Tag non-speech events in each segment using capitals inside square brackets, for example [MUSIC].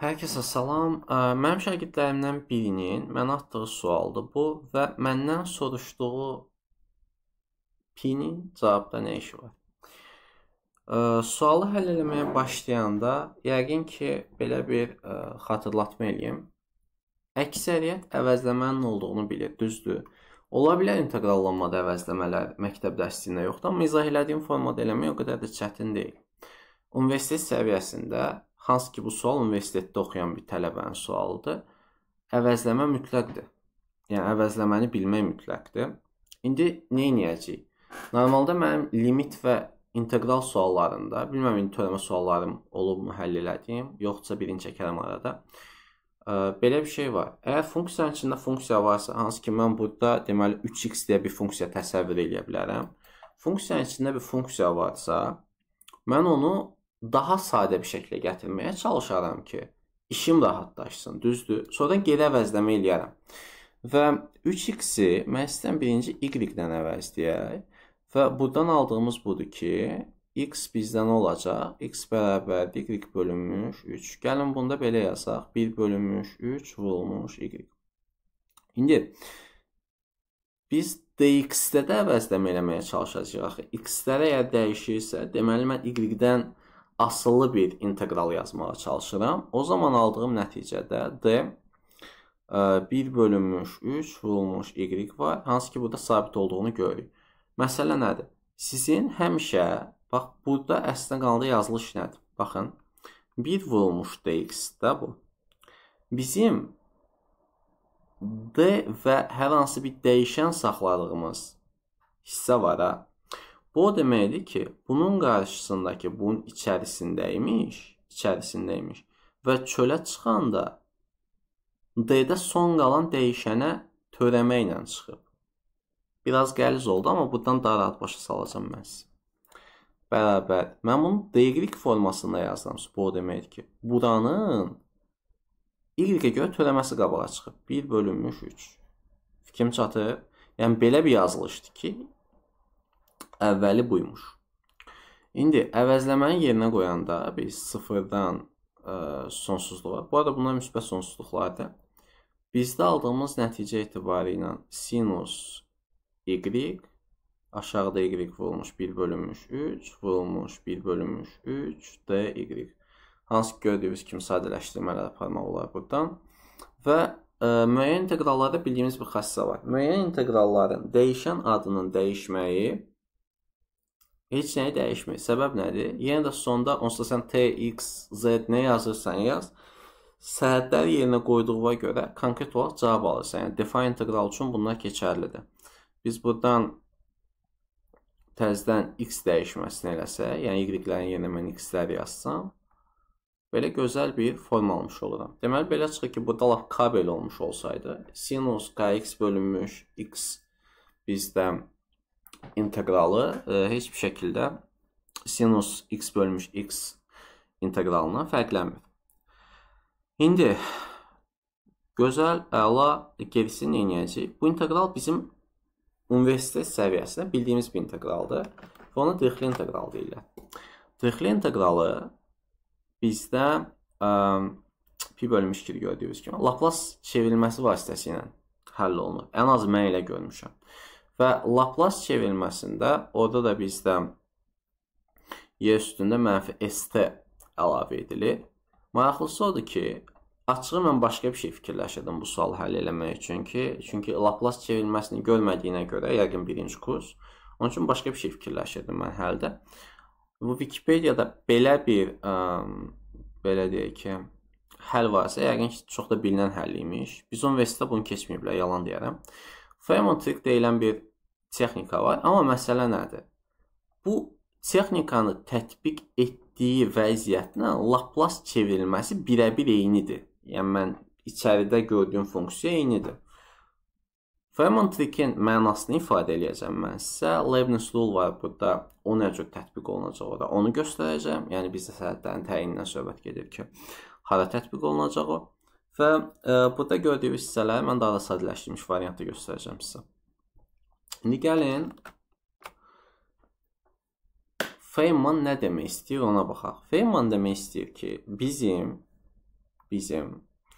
Hər kəsə salam. Mənim şagirdlərimdən birinin mənə atdığı sualdır bu və məndən soruşduğu P-nin cavabda nə işi var? Sualı həll etməyə başlayanda yəqin ki, belə bir xatırlatma eləyim. Əksəriyyət əvəzləmənin olduğunu bilir, düzdür? Ola bilər inteqrallanmada əvəzləmələr məktəb dərsliyində yoxdur, amma izah elədiyim formada eləmək o qədər də çətin deyil. Universitet səviyyəsində Hansı ki bu sual universitetdə oxuyan bir tələbənin sualıdır. Əvəzləmə mütləqdir. Yəni əvəzləməni bilmək mütləqdir. İndi nə edəcəyik? Normalda mənim limit və integral suallarında, bilmirəm indi törəmə suallarım olubmu həll elədiyim, yoxsa birini çəkərəm arada. Ə, belə bir şey var. Əgər funksiyanın içində funksiya varsa, hansı ki mən burada deməli 3x deyə bir funksiya təsəvvür eləyə bilərəm. Funksiyanın içində bir funksiya varsa, mən onu daha sadə bir şəklə gətirməyə çalışaram ki, işim rahatlaşsın, düzdür? Sonra geri əvəzləmə eləyərəm. Və 3x-i mən istəyirəm birinci y-dən əvəzləyək və burdan aldığımız budur ki, x bizdən olacaq. x bərabərdir y bölünmüş 3. Gəlin bunda belə yazaq. 1 bölünmüş 3 vurulmuş y. İndi biz dx-də də əvəzləmə eləməyə çalışacağıq. x-lər əgər dəyişirsə, deməli mən y-dən asılı bir integral yazmağa çalışıram. O zaman aldığım nəticədə D 1 e, bölünmüş 3 vurulmuş y var. Hansı ki, burada sabit olduğunu görürük. Məsələ nədir? Sizin həmişə, bax, burada əslində qalanda yazılış nədir? Baxın, 1 vurulmuş dx-də bu. Bizim D və hər hansı bir dəyişən saxladığımız hissə var, ha? Bu o deməkdir ki, bunun qarşısındakı bunun içərisindəymiş, içərisindəymiş və çölə çıxanda D-də son qalan dəyişənə törəmə ilə çıxıb. Biraz qəliz oldu, amma bundan daha rahat başa salacam mən sizə. Bərabər. Mən bunu deqiq formasında yazdım. Bu o deməkdir ki, buranın y-ə görə törəməsi qabağa çıxıb. 1 bölünmüş 3. Fikrim çatır. Yəni belə bir yazılışdır ki, əvvəli buymuş. İndi əvəzləmənin yerinə qoyanda biz sıfırdan ə, e, sonsuzluğa, bu arada bunlar müsbət sonsuzluqlardır. Bizdə aldığımız nəticə etibarı ilə sinus y aşağıda y vurulmuş 1 bölünmüş 3 vurulmuş 1 bölünmüş 3 d y. Hansı ki, gördüyünüz kimi sadələşdirmələr aparmaq olar buradan. Və ə, e, müəyyən inteqrallarda bildiyimiz bir xəstə var. Müəyyən inteqralların dəyişən adının dəyişməyi Heç nəyi dəyişmir. Səbəb nədir? Yenə də sonda onsuz da sən T, X, Z nə yazırsan yaz, sərhədlər yerinə qoyduğuna görə konkret olaraq cavab alırsan. Yəni defa integral üçün bunlar keçərlidir. Biz burdan tərzdən x dəyişməsini eləsə, yəni y-lərin yerinə mən x-ləri yazsam, belə gözəl bir forma almış oluram. Deməli, belə çıxır ki, burada laf kabel olmuş olsaydı, sinus kx bölünmüş x bizdə inteqralı e, heç bir şəkildə sinus x bölmüş x inteqralından fərqlənmir. İndi gözəl, əla gerisini yeniyəcəyik. Bu inteqral bizim universitet səviyyəsində bildiyimiz bir inteqraldır və ona dirxli inteqral deyirlər. Dirxli inteqralı bizdə ə, e, pi bölmüş 2 gördüyünüz kimi Laplace çevrilməsi vasitəsilə həll olunur. Ən az mən elə görmüşəm. Və Laplace çevrilməsində orada da bizdə yer üstündə mənfi ST əlavə edilir. Maraqlısı odur ki, açığı mən başqa bir şey fikirləşirdim bu sualı həll eləmək üçün ki, çünki Laplace çevrilməsini görmədiyinə görə, yəqin birinci kurs, onun üçün başqa bir şey fikirləşirdim mən həldə. Bu Wikipediyada belə bir, ə, belə deyək ki, həll varsa, yəqin ki, çox da bilinən həll imiş. Biz universitetdə bunu keçməyiblər, yalan deyərəm. Fairmont trick deyilən bir texnika var. Amma məsələ nədir? Bu texnikanı tətbiq etdiyi vəziyyətlə Laplace çevrilməsi birəbir eynidir. Yəni mən içəridə gördüyüm funksiya eynidir. Fermat Trikin mənasını ifadə eləyəcəm mən sizə. Leibniz rule var burada. O nə cür tətbiq olunacağı da onu göstərəcəm. Yəni bizdə sənədlərin təyinindən söhbət gedir ki, hara tətbiq olunacağı. Və e, burada gördüyünüz hissələri mən daha da sadələşdirilmiş variantda göstərəcəm sizə. İndi gəlin Feynman nə demək istəyir ona baxaq. Feynman demək istəyir ki, bizim bizim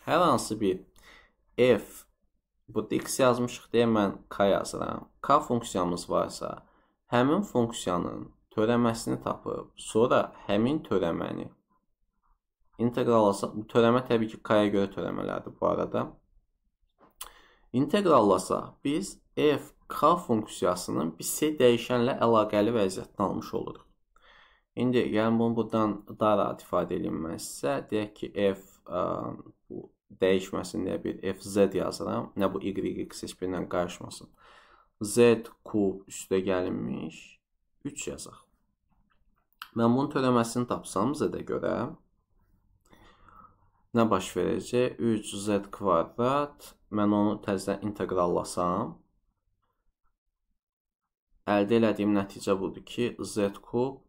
hər hansı bir f burada x yazmışıq deyə mən k yazıram. K funksiyamız varsa, həmin funksiyanın törəməsini tapıb, sonra həmin törəməni inteqrallasaq, bu törəmə təbii ki, k-ya görə törəmələrdir bu arada. İnteqrallasaq biz f k funksiyasını biz c dəyişənlə əlaqəli vəziyyətini almış oluruq. İndi yəni bunu buradan dara ifadə edeyim mən sizə. Deyək ki, f ə, bu dəyişməsin deyə bir fz yazıram. Nə bu y x heç-birindən qarışmasın. z q üstə gəlinmiş 3 yazaq. Mən bunun törəməsini tapsam z-ə görə nə baş verəcək? 3z kvadrat mən onu təzədən inteqrallasam əldə elədiyim nəticə budur ki, z kub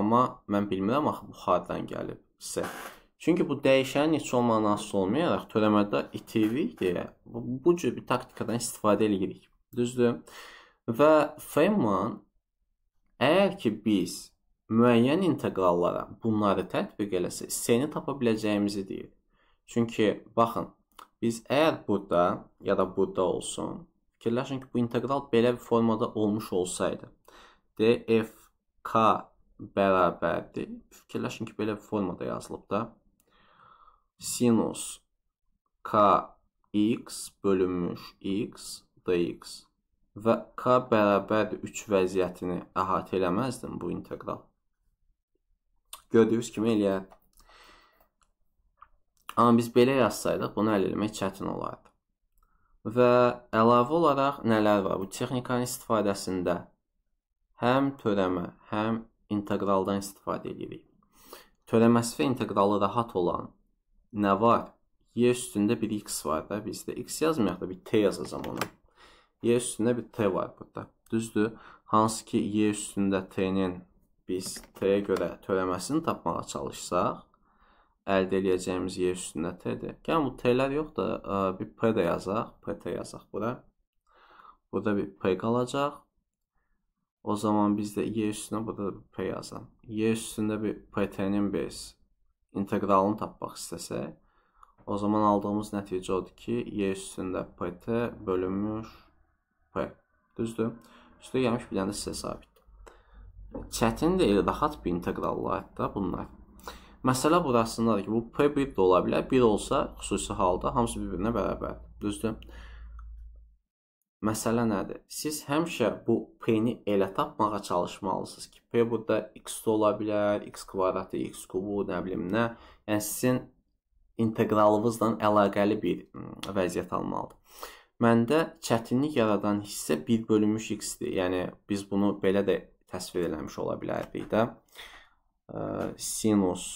amma mən bilmirəm axı bu hardan gəlib z. Çünki bu dəyişənin heç olmayan asılı olmayaraq törəmədə itiririk deyə bu, bu cür bir taktikadan istifadə edirik. Düzdür? Və Feynman əgər ki biz müəyyən inteqrallara bunları tətbiq eləsək, seni tapa biləcəyimizi deyir. Çünki baxın, biz əgər burada ya da burada olsun, Fikirləşin ki, bu integral belə bir formada olmuş olsaydı. dfk bərabərdir. Fikirləşin ki, belə bir formada yazılıb da. Sinus kx bölünmüş x dx və k bərabərdir 3 vəziyyətini əhatə eləməzdim bu integral. Gördüyünüz kimi eləyər. Amma biz belə yazsaydıq, bunu əl eləmək çətin olardı və əlavə olaraq nələr var bu texnikanın istifadəsində? Həm törəmə, həm inteqraldan istifadə edirik. Törəməsi və inteqralı rahat olan nə var? Y üstündə bir x var da, bizdə x yazmayaq da, bir t yazacam ona. Y üstündə bir t var burada. Düzdür? Hansı ki y üstündə t-nin biz t-yə görə törəməsini tapmağa çalışsaq, əldə edəcəyimiz y üstündə t-dir. Gəlin bu t-lər yox da bir p də yazaq, pt yazaq bura. Burada bir p qalacaq. O zaman biz də y üstünə burada da bir p yazaq. Y üstündə bir pt-nin biz inteqralını tapmaq istəsək, o zaman aldığımız nəticə odur ki, y üstündə pt bölünmüş p. Düzdür? Üstə gəlmiş bir dənə sizə sabit. Çətin deyil, rahat bir inteqrallar da bunlar. Məsələ burasındadır ki, bu P1 də ola bilər, 1 olsa xüsusi halda hamısı bir-birinə bərabərdir. Düzdür? Məsələ nədir? Siz həmişə bu p-ni elə tapmağa çalışmalısınız ki, p burada x də ola bilər, x kvadratı, x kubu, nə bilim nə. Yəni sizin inteqralınızla əlaqəli bir vəziyyət almalıdır. Məndə çətinlik yaradan hissə 1 bölünmüş x-dir. Yəni biz bunu belə də təsvir eləmiş ola bilərdik də. Sinus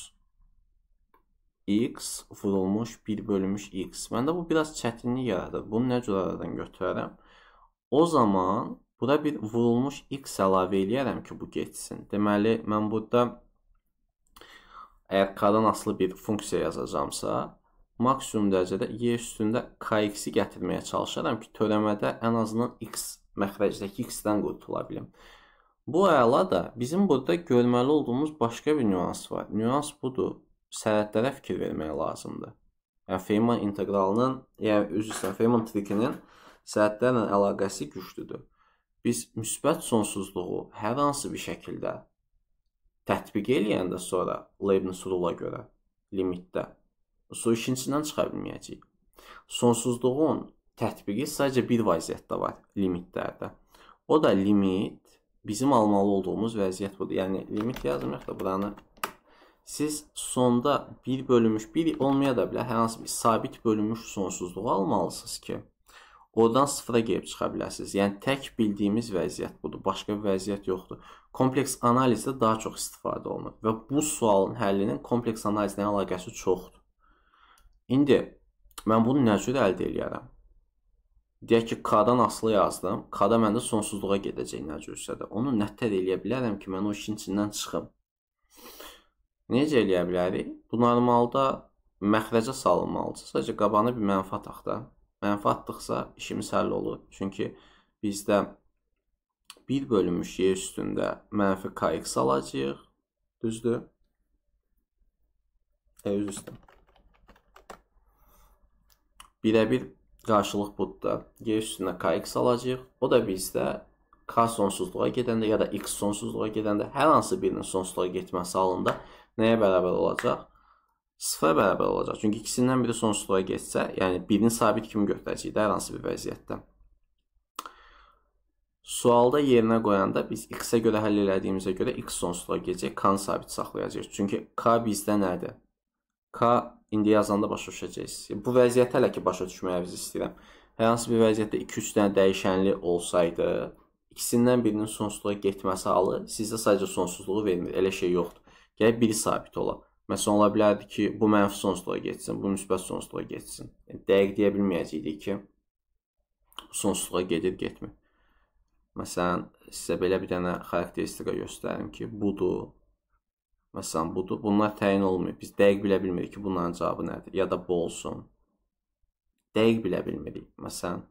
x vurulmuş 1 bölünmüş x. Məndə bu biraz çətinlik yaradır. Bunu nə cür aradan götürərəm? O zaman bura bir vurulmuş x əlavə eləyərəm ki, bu getsin. Deməli, mən burada əgər k-dan asılı bir funksiya yazacağımsa, maksimum dərəcədə y üstündə kx-i gətirməyə çalışaram ki, törəmədə ən azından x məxrəcdəki x-dən qurtula bilim. Bu əla da bizim burada görməli olduğumuz başqa bir nüans var. Nüans budur sənədlərə fikir vermək lazımdır. Yəni Feynman inteqralının, yəni üzr istəyirəm, Feynman trikinin sənədlərlə əlaqəsi güclüdür. Biz müsbət sonsuzluğu hər hansı bir şəkildə tətbiq eləyəndə sonra Leibniz rula görə limitdə su ikincisindən çıxa bilməyəcəyik. Sonsuzluğun tətbiqi sadəcə bir vəziyyətdə var, limitlərdə. O da limit bizim almalı olduğumuz vəziyyət budur. Yəni limit yazmırıq da buranı siz sonda 1 bölünmüş 1 olmaya da bilər. Hər hansı bir sabit bölünmüş sonsuzluğu almalısınız ki, oradan sıfıra gəlib çıxa biləsiniz. Yəni tək bildiyimiz vəziyyət budur. Başqa bir vəziyyət yoxdur. Kompleks analizdə daha çox istifadə olunur və bu sualın həllinin kompleks analizlə əlaqəsi çoxdur. İndi mən bunu nə cür əldə eləyərəm? Deyək ki, K-dan asılı yazdım. K-da məndə sonsuzluğa gedəcək nə cürsə də. Onu nətər eləyə bilərəm ki, mən o işin içindən çıxım? Necə eləyə bilərik? Bu normalda məxrəcə salınmalıdır. Sadəcə qabanı bir mənfə ataq da. Mənfə atdıqsa işimiz həll olur. Çünki bizdə 1 bölünmüş y üstündə mənfi kx alacağıq. Düzdür? E, üz üstə. Birə bir qarşılıq budur da. Y üstündə kx alacağıq. O da bizdə k sonsuzluğa gedəndə ya da x sonsuzluğa gedəndə hər hansı birinin sonsuzluğa getməsi halında nəyə bərabər olacaq? Sıfıra bərabər olacaq. Çünki ikisindən biri sonsuzluğa geçsə, yəni birini sabit kimi götürəcəyik də hər hansı bir vəziyyətdə. Sualda yerinə qoyanda biz x-ə görə həll elədiyimizə görə x sonsuzluğa gedəcək, k-nı sabit saxlayacağıq. Çünki k bizdə nədir? K indi yazanda başa düşəcəksiniz. Bu vəziyyət hələ ki başa düşməyinizi istəyirəm. Hər hansı bir vəziyyətdə 2-3 dənə dəyişənli olsaydı, ikisindən birinin sonsuzluğa getməsi halı sizə sadəcə sonsuzluğu vermir. Elə şey yoxdur. Gərək biri sabit ola. Məsələn, ola bilərdi ki, bu mənfi sonsuzluğa getsin, bu müsbət sonsuzluğa getsin. Yəni, dəqiq deyə bilməyəcəkdik ki, sonsuzluğa gedir, getmir. Məsələn, sizə belə bir dənə xarakteristika göstərim ki, budur, məsələn, budur. Bunlar təyin olmuyor. Biz dəqiq bilə bilmirik ki, bunların cavabı nədir, ya da bu olsun. Dəqiq bilə bilmirik. Məsələn,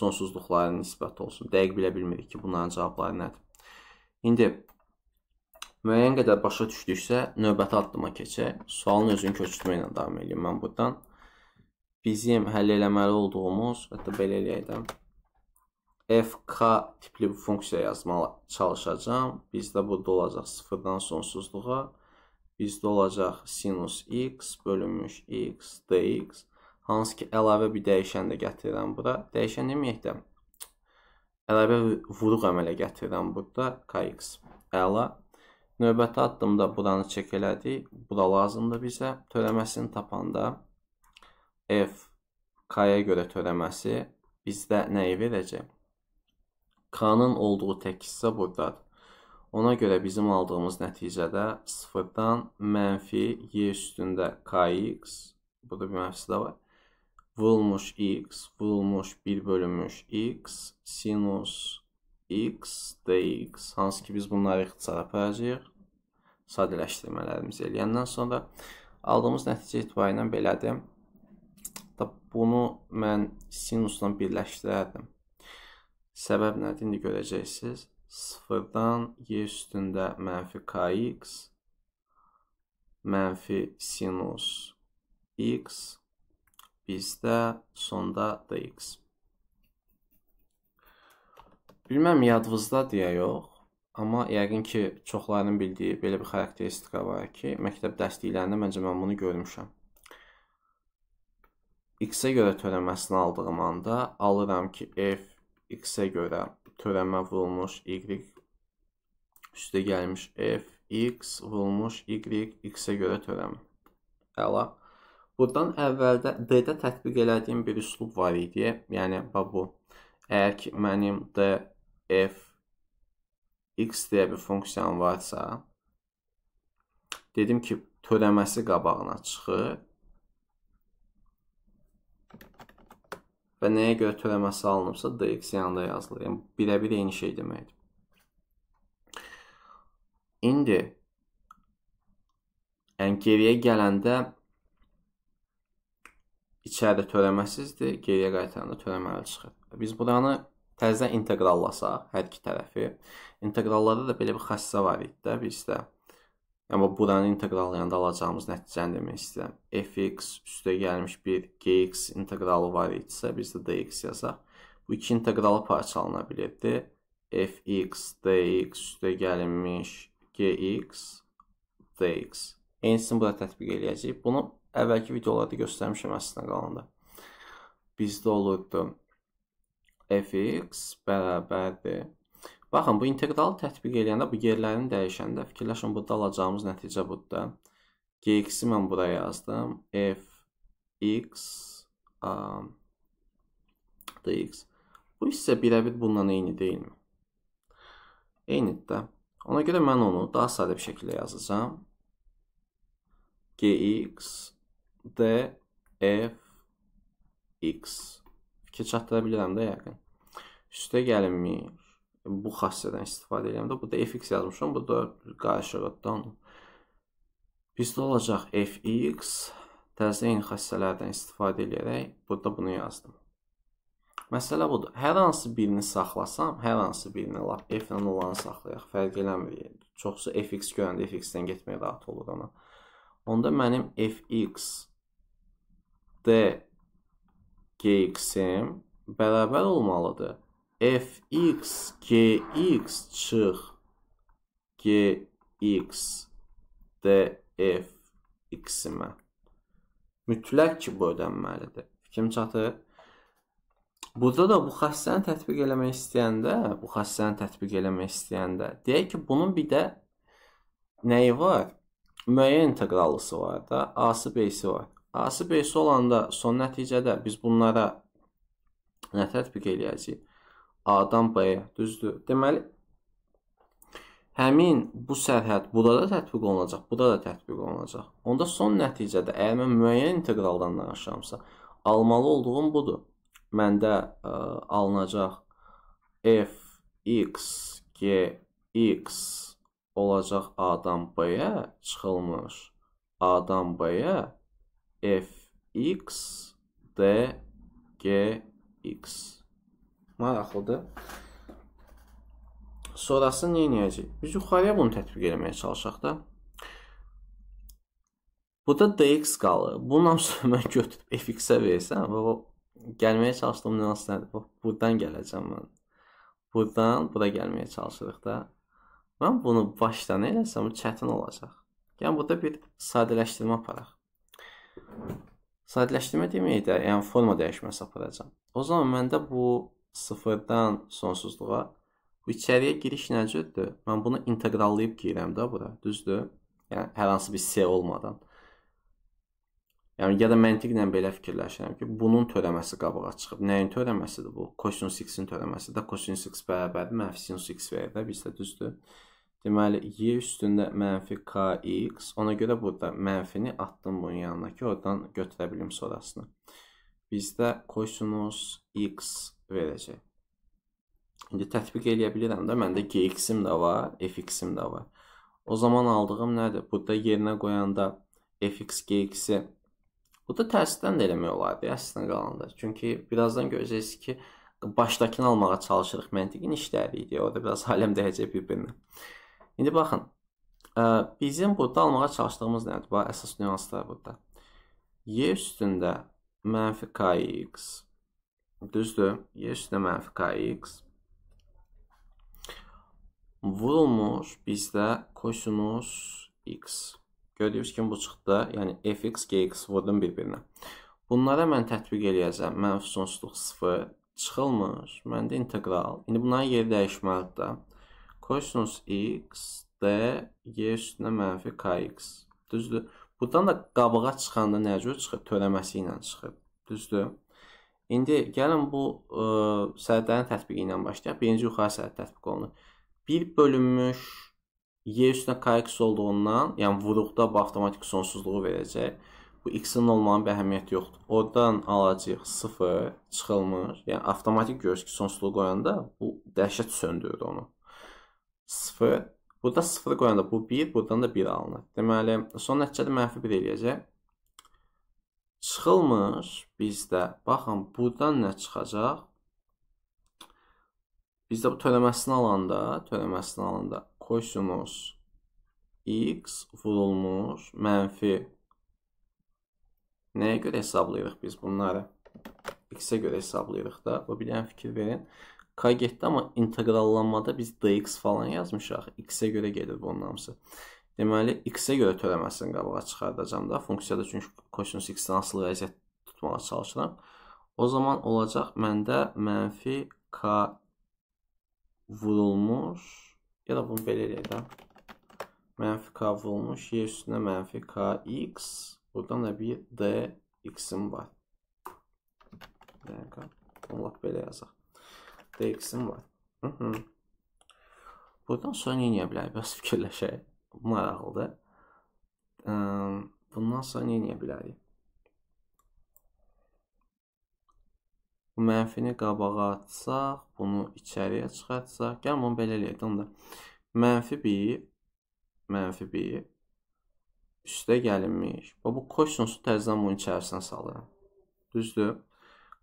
sonsuzluqların nisbət olsun. Dəqiq bilə bilmirik ki, bunların cavabları nədir. İndi müəyyən qədər başa düşdüksə, növbəti addıma keçək. Sualın özünü köçürtmə ilə davam edeyim mən buradan. Bizim həll eləməli olduğumuz, hətta belə eləyəcəm. FK tipli bir funksiya yazmağa çalışacağam. Bizdə burada olacaq sıfırdan sonsuzluğa. Bizdə olacaq sinus x bölünmüş x dx. Hansı ki, əlavə bir dəyişən də gətirirəm bura. Dəyişən deməyək də, əlavə vuruq əmələ gətirirəm burada kx. Əla Növbəti addımda budanı çək elədik. Bu da lazımdır bizə. Törəməsini tapanda F K-ya görə törəməsi bizdə nəyi verəcək? K-nın olduğu tək hissə buradadır. Ona görə bizim aldığımız nəticədə 0-dan mənfi y üstündə kx, burada bir mənfisi də var, vurulmuş x, vurulmuş 1 bölünmüş x, sinus x dx. Hansı ki biz bunları ixtisara aparacağıq. Sadələşdirmələrimizi eləyəndən sonra aldığımız nəticə etibarıyla belədir. Hətta bunu mən sinusla birləşdirərdim. Səbəb nədir? İndi görəcəksiniz. 0-dan y üstündə mənfi kx mənfi sinus x bizdə sonda dx. Bilməm yadınızdadır ya yox, amma yəqin ki, çoxlarının bildiyi belə bir xarakteristika var ki, məktəb dərsliklərində məncə mən bunu görmüşəm. X-ə görə törəməsini aldığım anda alıram ki, f x-ə görə törəmə vurulmuş y üstə gəlmiş f x vurulmuş y x-ə görə törəmə. Əla. Burdan əvvəldə D-də tətbiq elədiyim bir üslub var idi. Yəni bu. Əgər ki, mənim D f x deyə bir funksiyam varsa, dedim ki, törəməsi qabağına çıxır. Və nəyə görə törəməsi alınıbsa, dx yanında yazılır. Yəni, birə-bir eyni şey deməkdir. İndi, yəni geriyə gələndə içəridə törəməsizdir, geriyə qaytaranda törəməli çıxır. Biz buranı təzədən inteqrallasa hər iki tərəfi, inteqrallarda da belə bir xəssə var idi də bizdə. Amma buranı inteqrallayanda alacağımız nəticəni demək istəyirəm. fx üstə gəlmiş bir gx inteqralı var idisə, biz də dx yazaq. Bu iki inteqralı parçalana bilirdi. fx dx üstə gəlmiş gx dx. Eynisini burada tətbiq eləyəcəyik. Bunu əvvəlki videolarda göstərmişəm əslində qalanda. Bizdə olurdu fx bərabərdir. Baxın, bu inteqralı tətbiq edəndə bu yerlərini dəyişəndə fikirləşin, burada alacağımız nəticə budur da. gx-i mən buraya yazdım. fx dx. Bu hissə birəbir bununla eyni deyilmi? Eynidir də. Ona görə mən onu daha sadə bir şəkildə yazacağam. gx df x ki, çatdıra bilirəm də yəqin. Üstə gəlinmir. Bu xassədən istifadə edirəm də. Bu da fx yazmışam. Bu da qarışıqlıqdan. Bizdə olacaq fx təzə eyni xassələrdən istifadə edərək burada bunu yazdım. Məsələ budur. Hər hansı birini saxlasam, hər hansı birini lap f-lə olanı saxlayaq, fərq eləmir. Çoxsu fx görəndə fx-dən getmək rahat olur ona. Onda mənim fx d gxm bərabər olmalıdır. fx gx çıx gx df x-imə. Mütləq ki, bu ödənməlidir. Fikrim çatır. Burada da bu xəstəni tətbiq eləmək istəyəndə, bu xəstəni tətbiq eləmək istəyəndə, deyək ki, bunun bir də nəyi var? Müəyyən inteqralısı var da, A-sı B-si var. A-sı B-si olanda son nəticədə biz bunlara nə tətbiq eləyəcəyik? A-dan B-yə, düzdür. Deməli, həmin bu sərhəd burada da tətbiq olunacaq, burada da tətbiq olunacaq. Onda son nəticədə, əgər mən müəyyən inteqraldan danışamsa, almalı olduğum budur. Məndə ə, alınacaq f, x, g, x olacaq A-dan B-yə çıxılmış. A-dan B-yə fx dgx. Maraqlıdır. Sonrası nə edəcək? Biz yuxarıya bunu tətbiq eləməyə çalışaq da. Burada dx qalır. Bundan [LAUGHS] sonra mən götürüb fx-ə versəm, o gəlməyə çalışdığım nüans nədir? Bax, buradan gələcəm mən. Buradan bura gəlməyə çalışırıq da. Mən bunu başdan eləsəm çətin olacaq. Yəni burada bir sadələşdirmə aparaq. Sadələşdirmə demək də, yəni forma dəyişməsi aparacam. O zaman məndə bu sıfırdan sonsuzluğa bu içəriyə giriş nəcüddür? Mən bunu inteqrallayıb girirəm də bura, düzdür? Yəni hər hansı bir C olmadan. Yəni ya da məntiqlə belə fikirləşirəm ki, bunun törəməsi qabağa çıxıb. Nəyin törəməsidir bu? Cosinus x-in törəməsidir. Cosinus x bərabərdir mənfi sinus x verir də, bizdə düzdür? Deməli, y üstündə mənfi kx. Ona görə burada mənfini atdım bunun yanına ki, oradan götürə bilim sonrasını. Bizdə kosinus x verəcək. İndi tətbiq eləyə bilirəm də, məndə gx-im də var, fx-im də var. O zaman aldığım nədir? Burada yerinə qoyanda fx, gx-i Bu da tərsdən də eləmək olardı əslində qalanda. Çünki birazdan görəcəksiniz ki, başdakını almağa çalışırıq, məntiqin işləridir. Orada biraz [LAUGHS] aləm dəyəcək bir-birinə. İndi baxın, ə, e, bizim burada almağa çalışdığımız nədir? Bax, əsas nüanslar burada. Y üstündə mənfi kx, düzdür, y üstündə mənfi kx vurulmuş bizdə kosinus x. Görürsünüz ki, bu çıxdı, yəni fx, gx vurdum bir-birinə. Bunlara mən tətbiq eləyəcəm, mənfi sonsuzluq 0 çıxılmış, məndə integral. İndi bunların yeri dəyişməlidir da. Kosinus x d y üstünə mənfi kx. Düzdür. Buradan da qabağa çıxanda nə cür çıxır? Törəməsi ilə çıxır. Düzdür. İndi gəlin bu ə, e, sədələrin tətbiqi ilə başlayaq. Birinci yuxarı sədə tətbiq olunur. 1 bölünmüş y üstünə kx olduğundan, yəni vuruqda bu avtomatik sonsuzluğu verəcək. Bu x-in olmanın bir əhəmiyyəti yoxdur. Oradan alacağıq 0 çıxılmır. Yəni avtomatik görürüz ki, sonsuzluğu qoyanda bu dəhşət söndürür onu. 0. Burada 0 qoyanda bu 1, buradan da 1 alınır. Deməli, son nəticədə mənfi 1 eləyəcək. Çıxılmış bizdə, baxın, buradan nə çıxacaq? Bizdə bu törəməsini alanda, törəməsini alanda kosinus x vurulmuş mənfi nəyə görə hesablayırıq biz bunları? x-ə görə hesablayırıq da. Bu bilən fikir verin. K7-də amma inteqrallanmada biz dx falan yazmışıq. X-ə görə gedir bunun hamısı. Deməli, x-ə görə törəməsini qabağa çıxardacam da. Funksiyada çünki kosinus x-dən asılı vəziyyət tutmağa çalışıram. O zaman olacaq məndə mənfi k vurulmuş, ya da bunu belə eləyək də. Mənfi k vurulmuş, y üstünə mənfi kx, buradan da bir dx-im var. Dəqiqə, yəni bunu belə yazaq dx-im var. Hı -hı. Buradan sonra nə edə bilərik? Bəs fikirləşək. Bu maraqlıdır. Bundan sonra nə edə bilərik? Bu mənfini qabağa atsaq, bunu içəriyə çıxartsaq, gəl bunu belə eləyək, onda mənfi 1, mənfi 1 üstə gəlinmiş. Və bu kosinüsü təzədən bunun içərisinə salıram. Düzdür?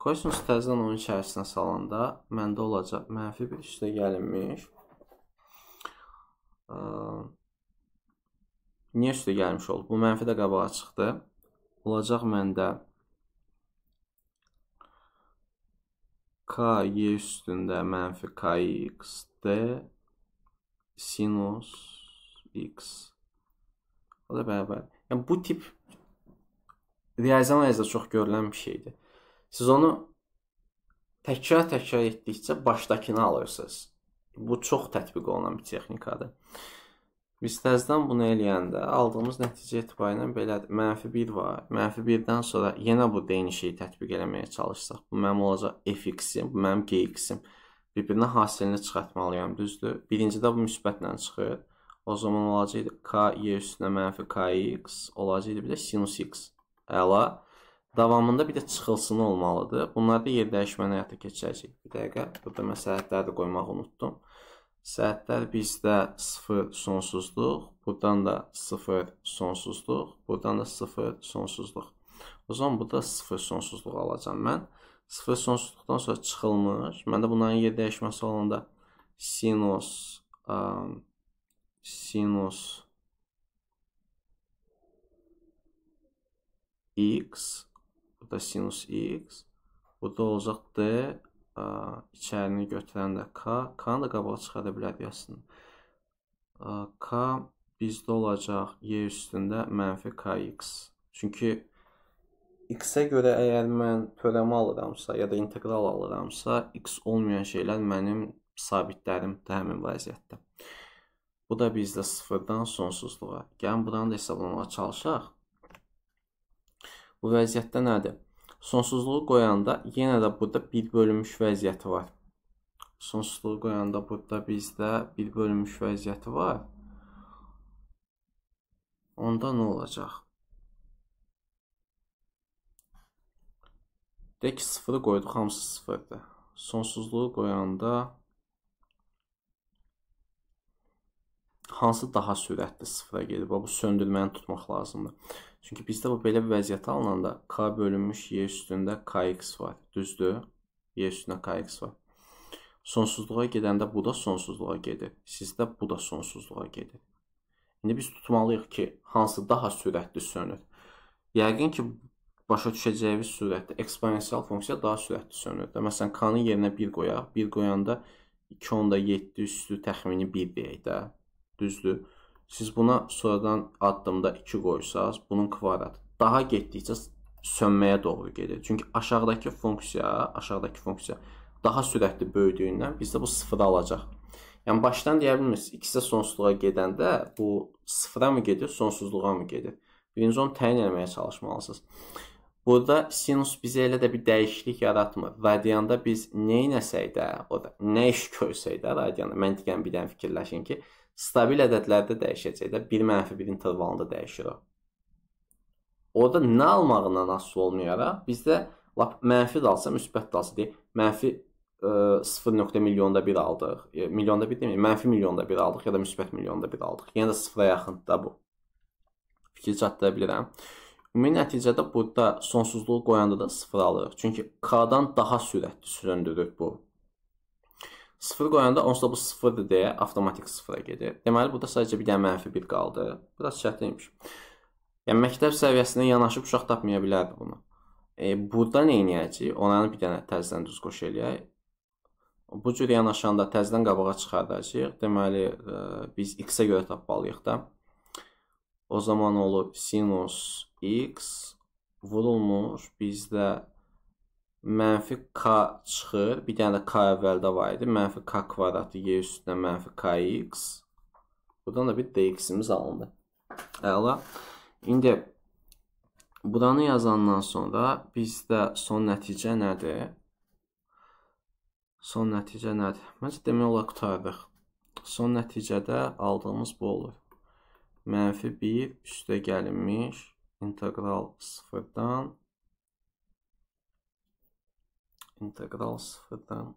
Qoysunuz təzədən onun içərisinə salanda məndə olacaq mənfi bir üstə gəlinmiş. Niyə üstə gəlmiş oldu? Bu mənfi də qabağa çıxdı. Olacaq məndə k y üstündə mənfi kxd sinus x. O da bərabər. Yəni bu tip realizasiya çox görülən bir şeydir. Siz onu təkrar-təkrar etdikcə başdakını alırsınız. Bu çox tətbiq olunan bir texnikadır. Biz təzdən bunu eləyəndə aldığımız nəticə etibarıyla belədir. Mənfi 1 var. Mənfi 1-dən sonra yenə bu deyinişi tətbiq eləməyə çalışsaq, bu mənim olacaq fx-im, bu mənim gx-im. Bir-birinə hasilini çıxartmalıyam, düzdür? Birincidə bu müsbətlə çıxır. O zaman olacaqdı k y üstünə mənfi kx, olacaqdı bir də sinus x. Əla. Davamında bir də çıxılsın olmalıdır. Bunları da yer dəyişməni həyata keçirəcək. Bir dəqiqə, burada mən səhətləri də qoymaq unutdum. Səhətlər bizdə 0 sonsuzluq, buradan da 0 sonsuzluq, buradan da 0 sonsuzluq. O zaman burada 0 sonsuzluq alacam mən. 0 sonsuzluqdan sonra çıxılmış. Məndə bunların yer dəyişməsi olanda sinus um, sinus x Hətta sinus x. Bu da olacaq D. İçərini götürən də K. K-nı da qabağa çıxara bilərik əslində. K bizdə olacaq Y üstündə mənfi KX. Çünki X-ə görə əgər mən törəmə alıramsa, ya da integral alıramsa, X olmayan şeylər mənim sabitlərim də həmin vəziyyətdə. Bu da bizdə sıfırdan sonsuzluğa. Gəlin buranı da hesablamağa çalışaq. Bu vəziyyətdə nədir? Sonsuzluğu qoyanda yenə də burada bir bölünmüş vəziyyəti var. Sonsuzluğu qoyanda burada bizdə bir bölünmüş vəziyyəti var. Onda nə olacaq? Deyək ki, sıfırı qoyduq, hamısı sıfırdır. Sonsuzluğu qoyanda hansı daha sürətli sıfıra gedir? Bu söndürməni tutmaq lazımdır. Çünki bizdə bu belə bir vəziyyətə alınanda k bölünmüş y üstündə kx var. Düzdür? Y üstündə kx var. Sonsuzluğa gedəndə bu da sonsuzluğa gedir. Sizdə bu da sonsuzluğa gedir. İndi biz tutmalıyıq ki, hansı daha sürətli sönür. Yəqin ki, başa düşəcəyimiz sürətdə eksponensial funksiya daha sürətli sönür. Də məsələn, k-nın yerinə 1 qoyaq. 1 qoyanda 2 onda 7 üstü təxmini 1 deyək də. Düzdür? Siz buna sonradan addımda 2 qoysanız, bunun kvadratı daha getdikcə sönməyə doğru gedir. Çünki aşağıdakı funksiya, aşağıdakı funksiya daha sürətli böyüdüyündən bizdə bu sıfıra alacaq. Yəni başdan deyə bilmirsiniz, ikisi sonsuzluğa gedəndə bu sıfıra mı gedir, sonsuzluğa mı gedir? Birinci onu təyin etməyə çalışmalısınız. Burada sinus bizə elə də bir dəyişiklik yaratmır. Radianda biz nə eləsək də, o da nə iş görsək də radianda, mən deyirəm bir dənə fikirləşin ki, stabil ədədlərdə dəyişəcək də 1 mənfi 1 intervalında dəyişir o. Orada nə almağından asılı olmayaraq bizdə lap mənfi də alsa, müsbət də alsa deyək, mənfi e, ə, 0. milyonda 1 aldıq. E, milyonda 1 deməyim, mənfi milyonda 1 aldıq ya da müsbət milyonda 1 aldıq. Yenə yəni də 0-a yaxındır da bu. Fikir çatdıra bilirəm. Ümumi nəticədə burada sonsuzluğu qoyanda da 0 alırıq. Çünki k-dan daha sürətli süründürür bu 0 qoyanda onsuz da bu 0-dır deyə avtomatik 0-a gedir. Deməli, burada sadəcə bir dənə mənfi 1 qaldı. Burası çətinmiş. Yəni, məktəb səviyyəsindən yanaşıb uşaq tapmaya bilərdi bunu. E, burada nə inəyəcəyik? Onların bir dənə təzdən düz qoş eləyək. Bu cür yanaşanda təzdən qabağa çıxardacaq. Deməli, e, biz x-ə görə tapmalıyıq da. O zaman olub sinus x vurulmuş bizdə mənfi k çıxır. Bir dənə də k əvvəldə var idi. Mənfi k kvadratı y üstünə mənfi kx. Buradan da bir dx-imiz alındı. Əla. İndi buranı yazandan sonra bizdə son nəticə nədir? Son nəticə nədir? Məncə demək olar qutardıq. Son nəticədə aldığımız bu olur. Mənfi 1 üstə gəlinmiş integral 0-dan 1 integrals sıfırdan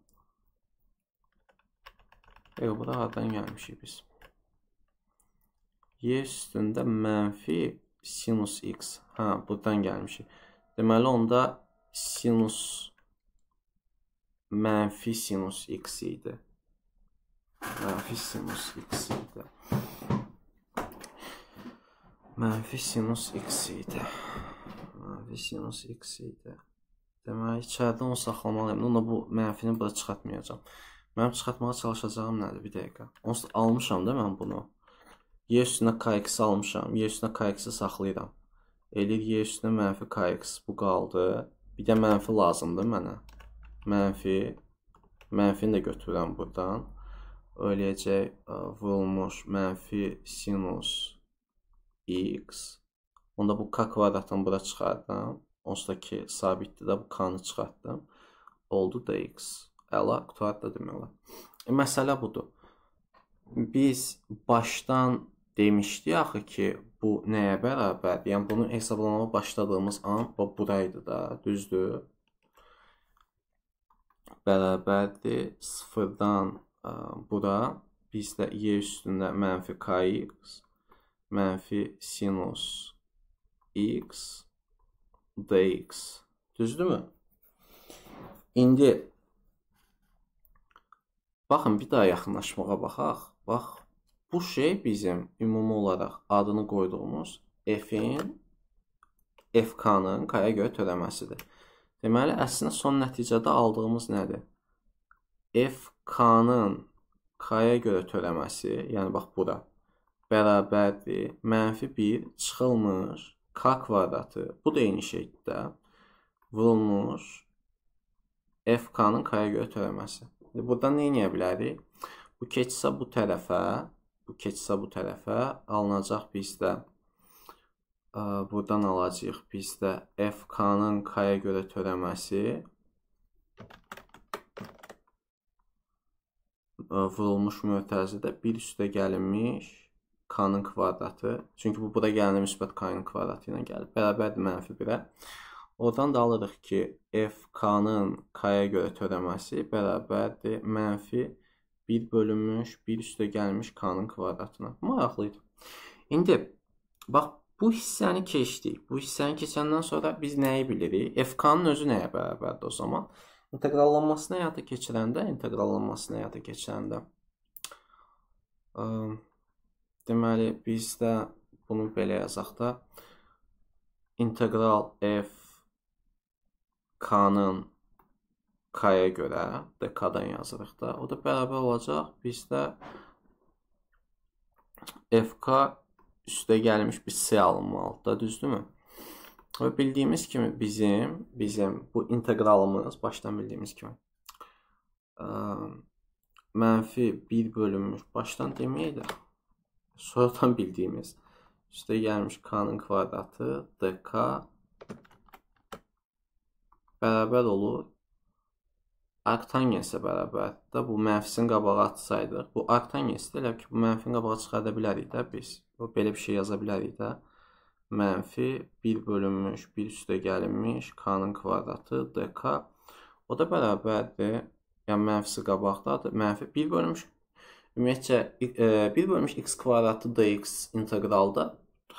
Yox, bu da hardan gəlmişik biz? Y üstündə mənfi sinus x. ha buradan gəlmişik. Deməli, onda sinus mənfi sinus x idi. Mənfi sinus x idi. Mənfi sinus x idi. Mənfi sinus x idi. Demək, içəridə onu saxlamalıyam. Onda bu mənfini bura çıxartmayacağam. Mənim çıxartmağa çalışacağım nədir? Bir dəqiqə. Onsuz almışam da mən bunu. Y üstünə KX almışam. Y üstünə KX-i saxlayıram. Eləyir Y üstünə mənfi KX. Bu qaldı. Bir də mənfi lazımdır mənə. Mənfi. Mənfini də götürürəm buradan. Öləyəcək vurulmuş mənfi sinus x. Onda bu k kvadratını bura çıxardım. Onsuz da ki, sabitdir də bu k-nı çıxartdım. Oldu dx. Əla, qutardı demək olar. E, məsələ budur. Biz başdan demişdik axı ki, bu nəyə bərabərdir? Yəni bunu hesablamaya başladığımız an bu buraydı da, düzdür? Bərabərdir 0-dan e, bura bizdə y üstündə mənfi kx, mənfi sinus x dx. Düzdürmü? İndi baxın bir daha yaxınlaşmağa baxaq. Bax, bu şey bizim ümumi olaraq adını qoyduğumuz f-in FK-nın K-ya görə törəməsidir. Deməli, əslində son nəticədə aldığımız nədir? FK-nın K-ya görə törəməsi, yəni bax bura, bərabərdir, mənfi 1 çıxılmış k kvadratı bu da eyni şəkildə vurulmuş fk-nın k-ya görə törəməsi. İndi e, buradan nə edə bilərik? Bu keçsə bu tərəfə, bu keçsə bu tərəfə alınacaq bizdə ə, e, buradan alacağıq bizdə fk-nın k-ya görə törəməsi ə, e, vurulmuş mötəzidə 1 üstə gəlinmiş k-nın kvadratı. Çünki bu bura gələnə müsbət k-nın kvadratı ilə gəlib. Bərabərdir mənfi 1-ə. Oradan da alırıq ki, f k-nın k-ya görə törəməsi bərabərdir mənfi 1 bölünmüş 1 üstə gəlmiş k-nın kvadratına. Maraqlı idi. İndi bax bu hissəni keçdik. Bu hissəni keçəndən sonra biz nəyi bilirik? f k-nın özü nəyə bərabərdir o zaman? İnteqrallanmasını həyata keçirəndə, inteqrallanmasını həyata keçirəndə ıı, Deməli, biz də bunu belə yazaq da. İntegral f k-nın k-ya görə dk-dan yazırıq da. O da bərabər olacaq. Biz də fk üstə gəlmiş bir s alınmalıdır da, düzdürmü? Və bildiyimiz kimi bizim, bizim bu inteqralımız, başdan bildiyimiz kimi, ə, mənfi 1 bölünmüş başdan deməkdir sonradan [LAUGHS] bildiyimiz üstə gəlmiş k-nın kvadratı dk bərabər olur arktangensə bərabər də bu mənfisin qabağa atsaydı. Bu arktangensə elə ki bu mənfini qabağa çıxarda bilərik də biz. O belə bir şey yaza bilərik də. Mənfi 1 bölünmüş 1 üstə gəlinmiş k-nın kvadratı dk o da bərabərdir. Yəni mənfisi qabaqdadır. Mənfi 1 bölünmüş Ümumiyyətcə, 1 e, bölmüş x kvadratı dx inteqralda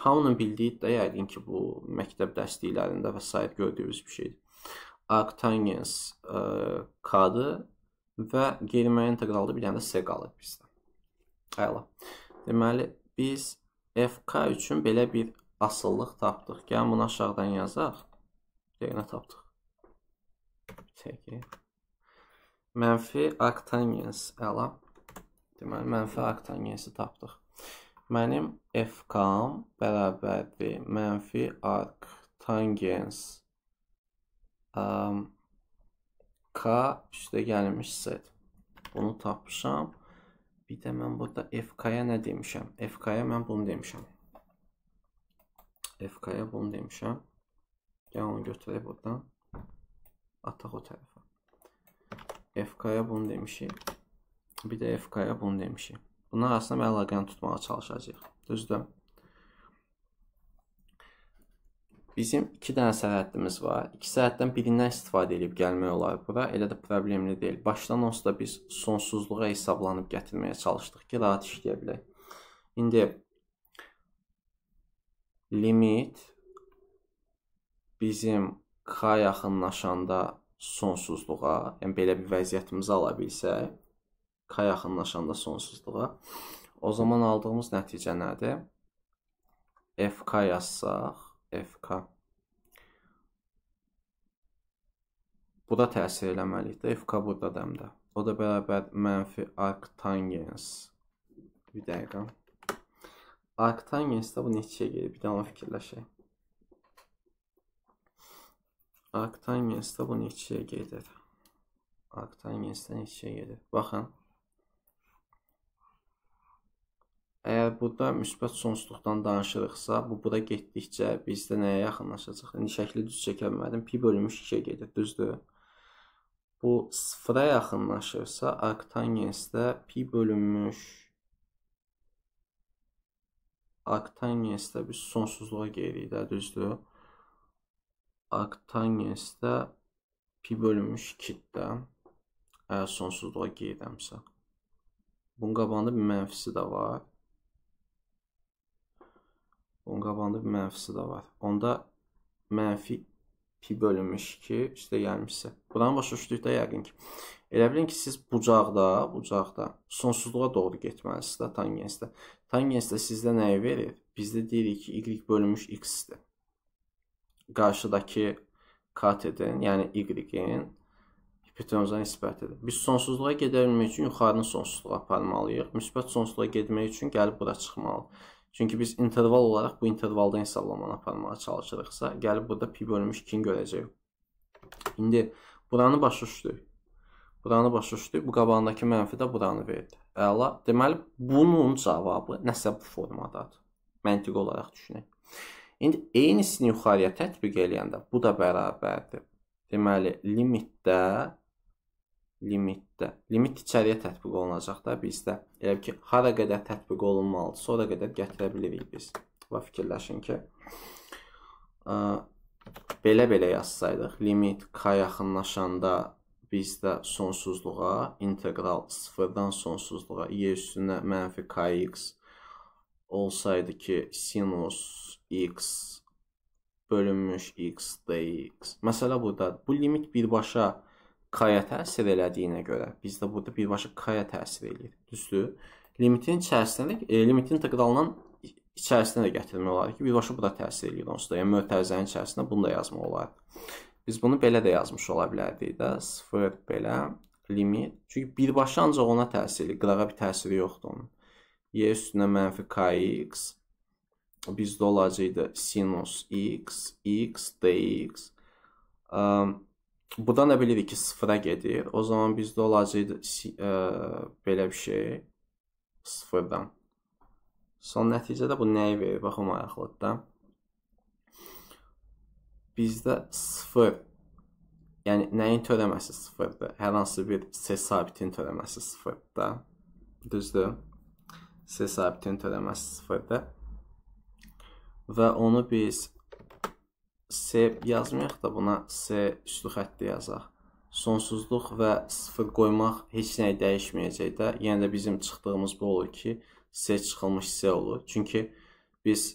hamının bildiyi də yəqin ki, bu məktəb dərsliklərində və s. gördüyümüz bir şeydir. Arktangens e, k-dır və qeyri-müəyyən inteqralda bir dənə də s qalır bizdə. Əla. Deməli, biz fk üçün belə bir asıllıq tapdıq. Gəlin bunu aşağıdan yazaq. Deyinə tapdıq. Çəkək. Mənfi arktangens əla. Deməli, mənfi arktangensini tapdıq. Mənim FK-m bərabərdir mənfi arktangens K üstə gəlmiş Z. Bunu tapmışam. Bir də mən burada FK-ya nə demişəm? FK-ya mən bunu demişəm. FK-ya bunu demişəm. Gəl onu götürək buradan. Ataq o tərəfə. FK-ya bunu demişik bir də FK-ya bunu demişik. Bunlar arasında bir əlaqəni tutmağa çalışacağıq. Düzdür? Bizim iki dənə sərhəddimiz var. İki sərhəddən birindən istifadə edib gəlmək olar bura. Elə də problemli deyil. Başdan onsuz da biz sonsuzluğa hesablanıb gətirməyə çalışdıq ki, rahat işləyə bilək. İndi limit bizim k yaxınlaşanda sonsuzluğa, yəni belə bir vəziyyətimizi ala bilsək, k yaxınlaşanda sonsuzluğa, o zaman aldığımız nəticə nədir? fk yazsaq, fk. Bu da təsir eləməlidir. fk burada dəmdə. O da bərabər mənfi arktangens. Bir dəqiqə. Arktangens də bu neçəyə gelir? Bir də ona fikirləşək. Arktangens də bu neçəyə gelir? Arktangens də neçəyə gelir? Baxın. Əgər burada müsbət sonsuzluqdan danışırıqsa, bu bura getdikcə bizdə nəyə yaxınlaşacaq? İndi yəni şəkli düz çəkə bilmədim. Pi bölmüş 2-yə gedir, düzdür? Bu sıfıra yaxınlaşırsa, arktangentsdə pi bölünmüş arktangentsdə biz sonsuzluğa gedirik də, düzdür? Arktangentsdə pi bölünmüş 2-də əgər sonsuzluğa gedəmsə. Bunun qabağında bir mənfisi də var. Onun qabağında bir mənfisi də var. Onda mənfi pi bölünmüş 2 üstə gəlmişsə. Budan başa düşdükdə yəqin ki, elə bilin ki, siz bucaqda, bucaqda sonsuzluğa doğru getməlisiniz də tangensdə. Tangensdə sizdə nəyi verir? Bizdə deyirik ki, y bölünmüş x-dir. Qarşıdakı katedin, yəni y-in hipotenuza nisbətidir. Biz sonsuzluğa gedə bilmək üçün yuxarının sonsuzluğa aparmalıyıq. Müsbət sonsuzluğa getmək üçün gəlib bura çıxmalıyıq. Çünki biz interval olaraq bu intervalda hesablamaını aparmağa çalışırıqsa, gəlib burada pi bölmüş 2-ni görəcəyik. İndi buranı başa düşdük. Buranı başa düşdük. Bu qabağındakı mənfi də buranı verdi. Əla. Deməli, bunun cavabı nəsə bu formadadır. Məntiq olaraq düşünək. İndi eynisini yuxarıya tətbiq eləyəndə bu da bərabərdir. Deməli, limitdə limitdə. Limit içəriyə tətbiq olunacaq da bizdə. Elə ki, hara qədər tətbiq olunmalıdırsa, ora qədər gətirə bilirik biz. Və fikirləşin ki, belə-belə yazsaydıq, limit k yaxınlaşanda bizdə sonsuzluğa integral 0-dan sonsuzluğa y üstünə mənfi kx olsaydı ki, sinus x bölünmüş x dx. Məsələ budadır. Bu limit birbaşa k-ya təsir elədiyinə görə biz də burada birbaşa k-ya təsir eləyir. Düzdür? Limitin içərisində e, limitin inteqralının içərisində də gətirmək olar ki, birbaşa bu da təsir eləyir onsuz da. Yəni mötərizənin içərisində bunu da yazmaq olar. Biz bunu belə də yazmış ola bilərdik də 0 belə limit. Çünki birbaşa ancaq ona təsir eləyir. Qırağa bir təsiri yoxdur onun. Y üstünə mənfi kx bizdə olacaqdı sinus x, x dx. Um, Bu da nə bilirik ki, sıfıra gedir. O zaman bizdə olacaq ə, e, belə bir şey sıfırdan. Son nəticədə bu nəyi verir? Baxın maraqlıdır da. Bizdə sıfır, yəni nəyin törəməsi sıfırdır? Hər hansı bir C sabitin törəməsi sıfırdır da. Düzdür? C sabitin törəməsi sıfırdır. Və onu biz S yazmayaq da buna S üstü xətti yazaq. Sonsuzluq və sıfır qoymaq heç nəyi dəyişməyəcək də. Yəni də bizim çıxdığımız bu olur ki, S çıxılmış S olur. Çünki biz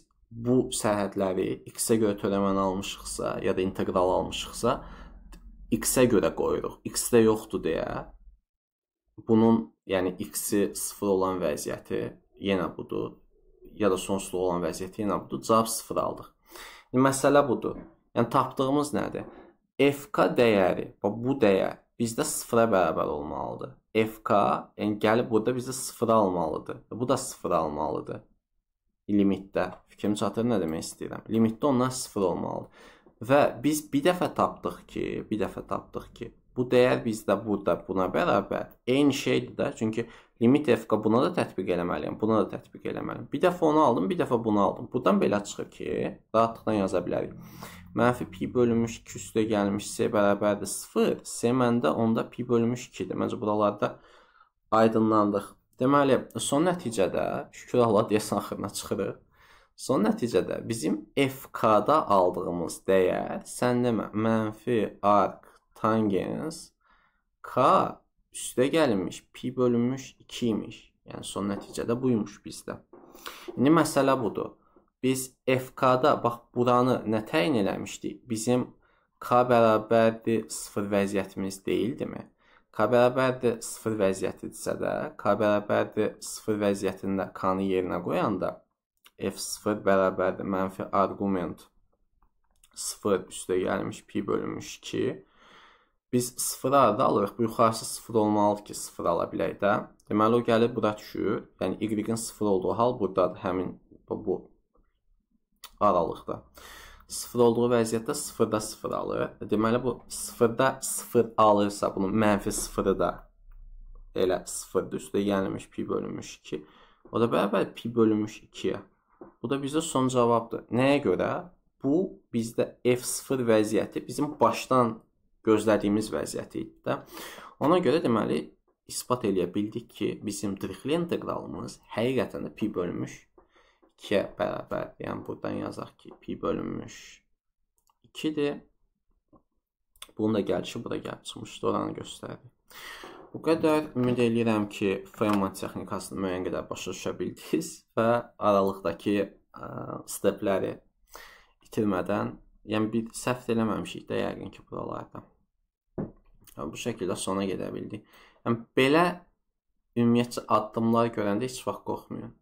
bu sərhədləri x-ə görə törəmən almışıqsa, ya da integral almışıqsa, x-ə görə qoyuruq. x-də yoxdur deyə bunun, yəni x-i 0 olan vəziyyəti yenə budur, ya da sonsuzluq olan vəziyyəti yenə budur. Cavab 0 aldıq. E, məsələ budur. Yəni tapdığımız nədir? FK dəyəri və bu dəyər bizdə 0-a bərabər olmalıdır. FK yəni gəlib burada bizdə 0 almalıdır. Bu da 0 almalıdır. Limitdə. Fikrim çatır nə demək istəyirəm? Limitdə onlar 0 olmalıdır. Və biz bir dəfə tapdıq ki, bir dəfə tapdıq ki, Bu dəyər bizdə burada buna bərabər eyni şeydir də. Çünki limit fq buna da tətbiq eləməliyəm, buna da tətbiq eləməliyəm. Bir dəfə onu aldım, bir dəfə bunu aldım. Burdan belə çıxır ki, rahatlıqla yaza bilərik. Mənfi pi bölünmüş 2 üstə gəlmiş c bərabərdir 0. C məndə onda pi bölünmüş 2-dir. Məncə buralarda aydınlandıq. Deməli, son nəticədə şükür Allah deyəsən axırına çıxırıq. Son nəticədə bizim fk-da aldığımız dəyər sən demə mənfi arq tangens k üstə gəlinmiş, pi bölünmüş 2 imiş. Yəni son nəticədə buymuş bizdə. İndi məsələ budur. Biz FK-da bax buranı nə təyin eləmişdik? Bizim K bərabərdir 0 vəziyyətimiz deyildimi? K bərabərdir 0 vəziyyətidirsə də, K bərabərdir 0 vəziyyətində K-nı yerinə qoyanda F0 bərabərdir mənfi arqument 0 üstə gəlmiş pi bölünmüş 2 biz sıfıra da alırıq. Bu yuxarısı sıfır olmalıdır ki, sıfır ala bilək də. Deməli, o gəlib bura düşür. Yəni, y-in sıfır olduğu hal buradadır, həmin bu aralıqda. Sıfır olduğu vəziyyətdə sıfırda sıfır alır. Deməli, bu sıfırda sıfır alırsa, bunun mənfi sıfırı da elə sıfırdır. Üstə yəni gəlmiş pi bölünmüş 2. O da bərabər pi bölünmüş 2-yə. Bu da bizdə son cavabdır. Nəyə görə? Bu bizdə f0 vəziyyəti bizim başdan gözlədiyimiz vəziyyət idi də. Ona görə deməli isbat eləyə bildik ki, bizim Drixlen inteqralımız həqiqətən də pi bölünmüş 2-yə bərabər. Yəni burdan yazaq ki, pi bölünmüş 2-dir. Bunun da gəlişi bura gəlib çıxmışdı, oranı göstərir. Bu qədər ümid eləyirəm ki, Feynman texnikasını müəyyən qədər başa düşə bildiniz və aralıqdakı ə, stepləri itirmədən, yəni bir səhv eləməmişik də yəqin ki, buralarda. Bu şəkildə sona gedə bildik. Yəni, belə ümumiyyətcə addımlar görəndə heç vaxt qorxmayın.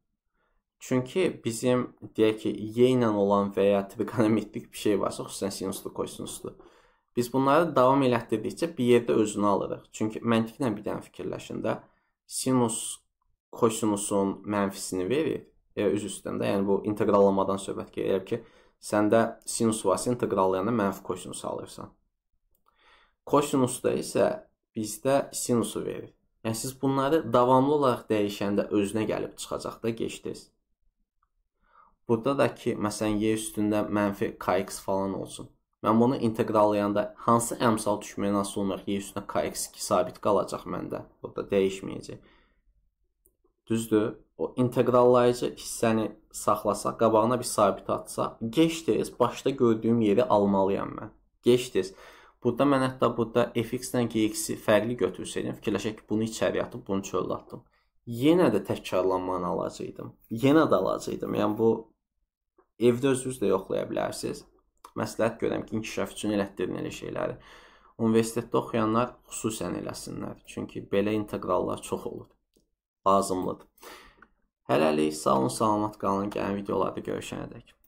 Çünki bizim, deyək ki, Y ilə olan və ya trigonometrik bir şey varsa, xüsusən sinuslu, kosinuslu. Biz bunları davam elətdirdikcə bir yerdə özünü alırıq. Çünki məntiqlə bir dənə fikirləşin də, sinus kosinusun mənfisini verir. E, üz üstəndə, yəni bu inteqrallamadan söhbət gedir ki, səndə sinus varsa inteqrallayanda mənfi kosinus alırsan. Kosinusda isə bizdə sinusu verir. Yəni siz bunları davamlı olaraq dəyişəndə özünə gəlib çıxacaq da keçdiniz. Burada da ki, məsələn, y üstündə mənfi kx falan olsun. Mən bunu inteqrallayanda hansı əmsal düşməyə nasıl olmaq y üstünə kx2 sabit qalacaq məndə. Burada dəyişməyəcək. Düzdür? O inteqrallayıcı hissəni saxlasaq, qabağına bir sabit atsaq, geçdiniz, başda gördüyüm yeri almalıyam mən. Geçdiniz. Burada mən hətta burada fx-dən gx-i fərqli götürsəydim, fikirləşək ki, bunu içəri atıb, bunu çölə atdım. Yenə də təkrarlanmanı alacaqdım. Yenə də alacaqdım. Yəni bu evdə özünüz də yoxlaya bilərsiniz. Məsləhət görəm ki, inkişaf üçün elətdirin elə şeyləri. Universitetdə oxuyanlar xüsusən eləsinlər. Çünki belə inteqrallar çox olur. Lazımlıdır. Hələlik sağ olun, salamat qalın. Gələn videolarda görüşənədək.